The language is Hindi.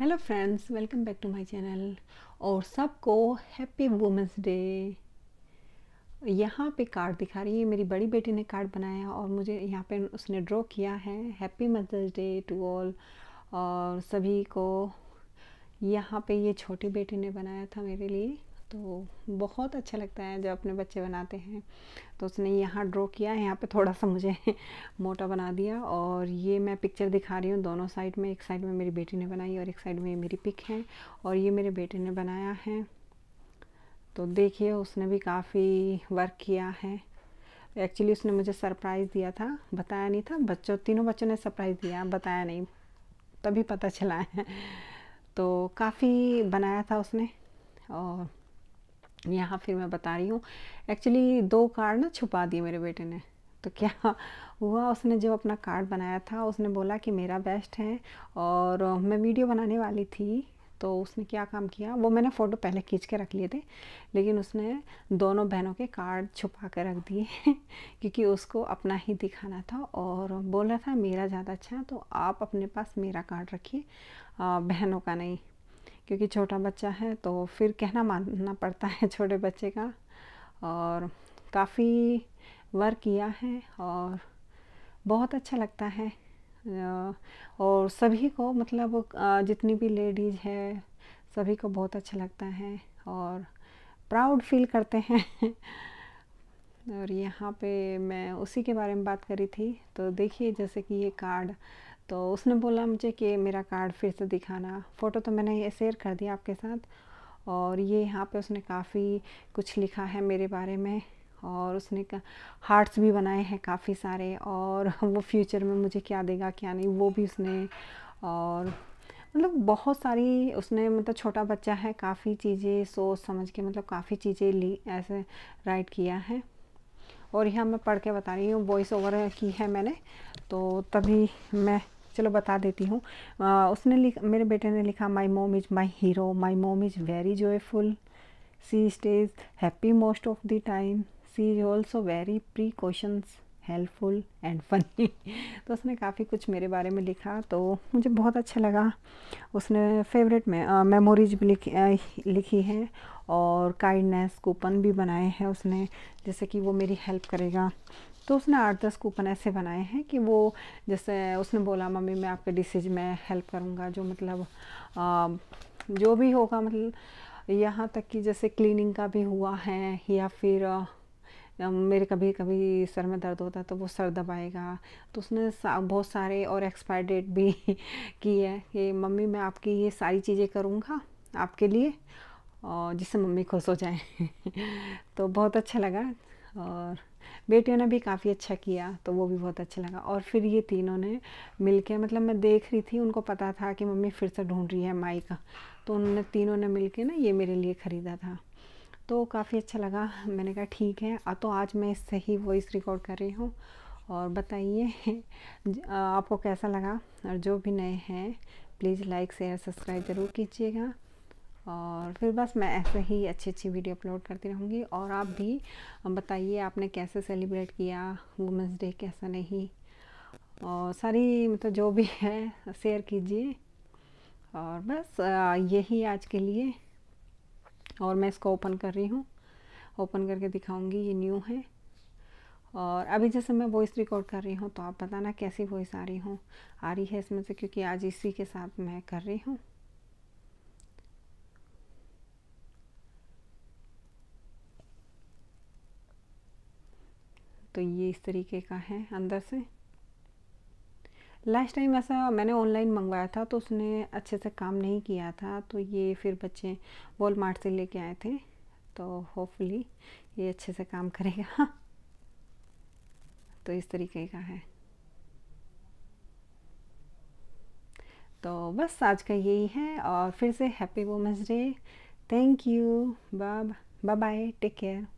hello friends welcome back to my channel और सबको हैप्पी वुमेंस डे यहाँ पे कार्ड दिखा रही है मेरी बड़ी बेटी ने कार्ड बनाया और मुझे यहाँ पे उसने ड्रॉ किया है happy mother's day to all और सभी को यहाँ पे ये छोटी बेटी ने बनाया था मेरे लिए तो बहुत अच्छा लगता है जब अपने बच्चे बनाते हैं तो उसने यहाँ ड्रॉ किया यहाँ पे थोड़ा सा मुझे मोटा बना दिया और ये मैं पिक्चर दिखा रही हूँ दोनों साइड में एक साइड में मेरी बेटी ने बनाई और एक साइड में मेरी पिक है और ये मेरे बेटे ने बनाया है तो देखिए उसने भी काफ़ी वर्क किया है एक्चुअली उसने मुझे सरप्राइज़ दिया था बताया नहीं था बच्चों तीनों बच्चों ने सरप्राइज़ दिया बताया नहीं तभी पता चला है तो काफ़ी बनाया था उसने और यहाँ फिर मैं बता रही हूँ एक्चुअली दो कार्ड ना छुपा दिए मेरे बेटे ने तो क्या हुआ उसने जो अपना कार्ड बनाया था उसने बोला कि मेरा बेस्ट है और मैं वीडियो बनाने वाली थी तो उसने क्या काम किया वो मैंने फ़ोटो पहले खींच के रख लिए थे लेकिन उसने दोनों बहनों के कार्ड छुपा कर रख दिए क्योंकि उसको अपना ही दिखाना था और बोला था मेरा ज़्यादा अच्छा है तो आप अपने पास मेरा कार्ड रखिए बहनों का नहीं क्योंकि छोटा बच्चा है तो फिर कहना मानना पड़ता है छोटे बच्चे का और काफ़ी वर्क किया है और बहुत अच्छा लगता है और सभी को मतलब जितनी भी लेडीज़ है सभी को बहुत अच्छा लगता है और प्राउड फील करते हैं और यहाँ पे मैं उसी के बारे में बात करी थी तो देखिए जैसे कि ये कार्ड तो उसने बोला मुझे कि मेरा कार्ड फिर से दिखाना फ़ोटो तो मैंने ये शेयर कर दिया आपके साथ और ये यहाँ पे उसने काफ़ी कुछ लिखा है मेरे बारे में और उसने का हार्ट्स भी बनाए हैं काफ़ी सारे और वो फ्यूचर में मुझे क्या देगा क्या नहीं वो भी उसने और मतलब बहुत सारी उसने मतलब छोटा बच्चा है काफ़ी चीज़ें सोच समझ के मतलब काफ़ी चीज़ें ली ऐसे राइट किया है और यहाँ मैं पढ़ के बता रही हूँ वॉइस ओवर की है मैंने तो तभी मैं चलो बता देती हूँ उसने लिख मेरे बेटे ने लिखा माई mom is my hero my mom is very joyful she stays happy most of the time she is also very precious helpful and funny तो उसने काफ़ी कुछ मेरे बारे में लिखा तो मुझे बहुत अच्छा लगा उसने फेवरेट में मेमोरीज भी लिखी आ, लिखी है और काइंडनेस कूपन भी बनाए हैं उसने जैसे कि वो मेरी हेल्प करेगा तो उसने आठ दस कूपन ऐसे बनाए हैं कि वो जैसे उसने बोला मम्मी मैं आपके डिसीज में हेल्प करूँगा जो मतलब आ, जो भी होगा मतलब यहाँ तक कि जैसे क्लीनिंग का भी हुआ है या फिर मेरे कभी कभी सर में दर्द होता है तो वो सर दबाएगा तो उसने सा, बहुत सारे और एक्सपायर डेट भी की है कि मम्मी मैं आपकी ये सारी चीज़ें करूँगा आपके लिए और जिससे मम्मी खुश हो जाए तो बहुत अच्छा लगा और बेटियों ने भी काफ़ी अच्छा किया तो वो भी बहुत अच्छा लगा और फिर ये तीनों ने मिल मतलब मैं देख रही थी उनको पता था कि मम्मी फिर से ढूंढ रही है माई का तो उन्होंने तीनों ने मिल के ना ये मेरे लिए ख़रीदा था तो काफ़ी अच्छा लगा मैंने कहा ठीक है तो आज मैं इससे ही वॉइस रिकॉर्ड कर रही हूँ और बताइए आपको कैसा लगा और जो भी नए हैं प्लीज़ लाइक शेयर सब्सक्राइब ज़रूर कीजिएगा और फिर बस मैं ऐसे ही अच्छी अच्छी वीडियो अपलोड करती रहूँगी और आप भी बताइए आपने कैसे सेलिब्रेट किया वुमेंस डे कैसा नहीं और सारी मतलब जो भी है शेयर कीजिए और बस यही आज के लिए और मैं इसको ओपन कर रही हूँ ओपन करके दिखाऊंगी ये न्यू है और अभी जैसे मैं वॉइस रिकॉर्ड कर रही हूँ तो आप बताना कैसी वॉइस आ रही हूँ आ रही है इसमें से क्योंकि आज इसी के साथ मैं कर रही हूँ तो ये इस तरीके का है अंदर से लास्ट टाइम ऐसा मैंने ऑनलाइन मंगवाया था तो उसने अच्छे से काम नहीं किया था तो ये फिर बच्चे वॉलमार्ट से लेके आए थे तो होपफुली ये अच्छे से काम करेगा तो इस तरीके का है तो बस आज का यही है और फिर से happy women's day thank you bye bye take care